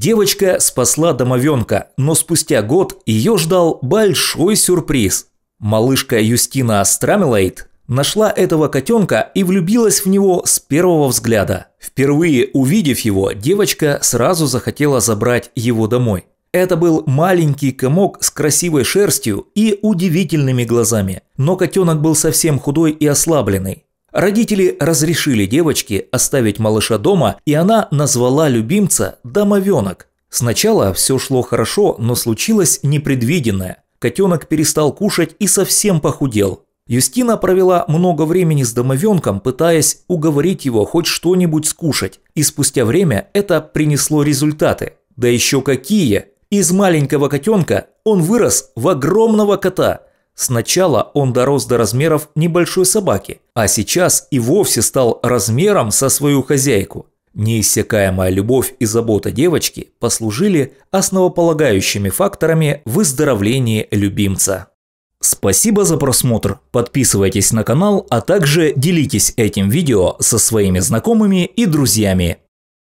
Девочка спасла домовенка, но спустя год ее ждал большой сюрприз. Малышка Юстина Страмелайт нашла этого котенка и влюбилась в него с первого взгляда. Впервые увидев его, девочка сразу захотела забрать его домой. Это был маленький комок с красивой шерстью и удивительными глазами. Но котенок был совсем худой и ослабленный. Родители разрешили девочке оставить малыша дома, и она назвала любимца «домовенок». Сначала все шло хорошо, но случилось непредвиденное. Котенок перестал кушать и совсем похудел. Юстина провела много времени с домовенком, пытаясь уговорить его хоть что-нибудь скушать. И спустя время это принесло результаты. Да еще какие! Из маленького котенка он вырос в огромного кота – Сначала он дорос до размеров небольшой собаки, а сейчас и вовсе стал размером со свою хозяйку. Неиссякаемая любовь и забота девочки послужили основополагающими факторами выздоровления любимца. Спасибо за просмотр, подписывайтесь на канал, а также делитесь этим видео со своими знакомыми и друзьями.